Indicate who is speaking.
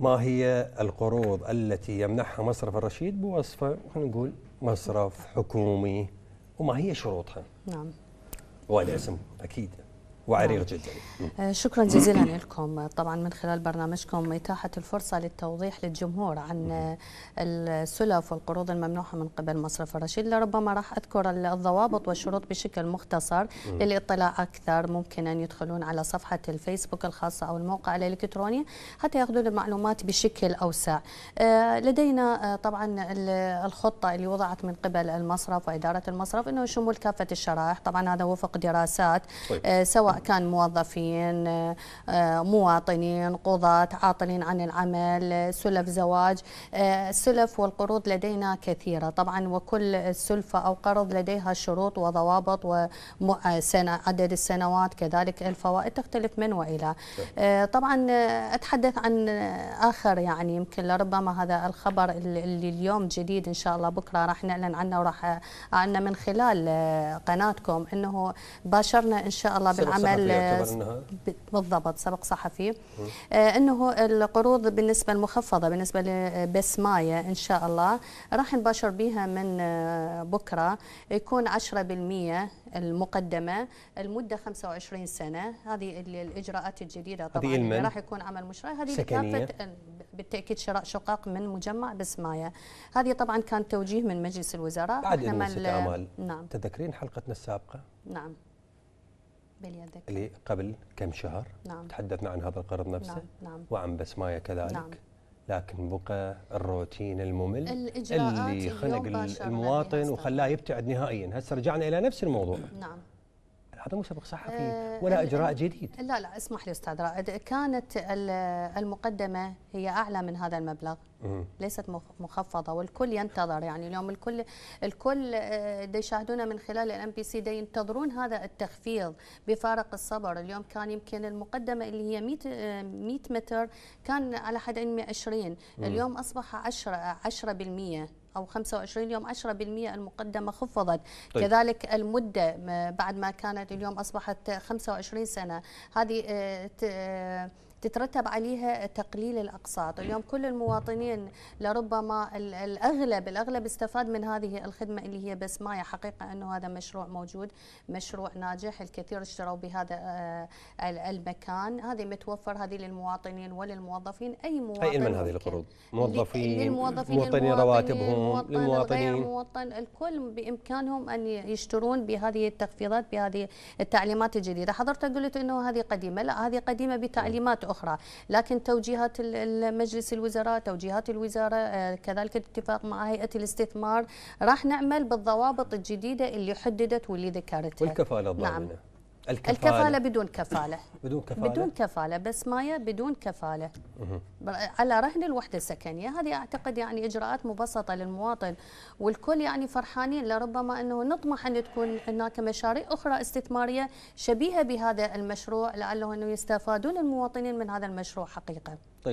Speaker 1: ما هي القروض التي يمنحها مصرف الرشيد بوصفه نقول مصرف حكومي وما هي شروطها؟ نعم والاسم اكيد وعريق نعم. جدا
Speaker 2: آه، شكرا جزيلا لكم طبعا من خلال برنامجكم إتاحة الفرصة للتوضيح للجمهور عن آه، السلف والقروض الممنوحة من قبل مصرف الرشيد لربما راح أذكر الضوابط والشروط بشكل مختصر للإطلاع أكثر ممكن أن يدخلون على صفحة الفيسبوك الخاصة أو الموقع الإلكتروني حتى يأخذوا المعلومات بشكل أوسع آه، لدينا طبعا الخطة اللي وضعت من قبل المصرف وإدارة المصرف أنه شمول كافة الشرائح طبعا هذا وفق دراسات طيب. سواء كان موظفين آه، مواطنين قضاة عاطلين عن العمل سلف زواج آه، السلف والقروض لدينا كثيرة طبعا وكل سلفة أو قرض لديها شروط وضوابط وعدد السنوات كذلك الفوائد تختلف من وإلى آه، طبعا أتحدث عن آخر يعني يمكن لربما هذا الخبر اللي اليوم جديد إن شاء الله بكرة راح نعلن عنه وراح أعلن من خلال قناتكم أنه باشرنا إن شاء الله بالعمل عمل بالضبط سبق صحفي آه، انه القروض بالنسبه المخفضه بالنسبه لبس مايا ان شاء الله راح نباشر بها من آه، بكره يكون 10% المقدمه المده 25 سنه هذه الاجراءات الجديده طبعا اللي راح يكون عمل مشروع هذه كافه بالتاكيد شراء شقق من مجمع بسمايه هذه طبعا كان توجيه من مجلس الوزراء بعد احنا نعم
Speaker 1: تذكرين حلقتنا السابقه
Speaker 2: نعم باليد
Speaker 1: اللي قبل كم شهر نعم. تحدثنا عن هذا القرض نعم، نفسه نعم. نعم. وعن بسماية كذلك نعم. لكن بقى الروتين الممل اللي خنق المواطن وخلاه يبتعد نهائيا هسه رجعنا الى نفس الموضوع نعم هذا مو سبق
Speaker 2: صحفي أه ولا اجراء جديد لا لا اسمح لي استاذ رائد كانت المقدمه هي اعلى من هذا المبلغ ليست مخفضه والكل ينتظر يعني اليوم الكل الكل آه، دي يشاهدونا من خلال الام بي سي دي ينتظرون هذا التخفيض بفارق الصبر اليوم كان يمكن المقدمه اللي هي 100 100 آه، متر كان على حد علمي 20 اليوم اصبح 10 10% أو 25 يوم 10% المقدمة خفضت طيب. كذلك المدة آه، بعد ما كانت اليوم أصبحت 25 سنة هذه تترتب عليها تقليل الأقساط اليوم كل المواطنين لربما الأغلب الأغلب استفاد من هذه الخدمة اللي هي بس مايا حقيقة أنه هذا مشروع موجود مشروع ناجح الكثير اشتروا بهذا آه، المكان هذه متوفر هذه للمواطنين وللموظفين أي مواطن أي من هذه
Speaker 1: القروض موظفين للمواظفين مواطنين رواتبهم للمواطنين
Speaker 2: المواطن الكل بإمكانهم أن يشترون بهذه التخفيضات بهذه التعليمات الجديدة حضرتك قلت أنه هذه قديمة لا هذه قديمة بتعليمات أخرى لكن توجيهات مجلس الوزراء توجيهات الوزارة آه، كذلك الاتفاق مع هيئة الاستثمار راح نعمل بالضوابط الجديدة اللي حددت واللي ذكرتها والكفالة الضامنة نعم.
Speaker 1: الكفالة. الكفالة
Speaker 2: بدون كفالة
Speaker 1: بدون كفالة بدون
Speaker 2: كفالة بس مايا بدون كفالة على رهن الوحدة السكنية هذه أعتقد يعني إجراءات مبسطة للمواطن والكل يعني فرحانين لربما أنه نطمح أن تكون هناك مشاريع أخرى استثمارية شبيهة بهذا المشروع لعله أنه يستفادون المواطنين من هذا المشروع حقيقة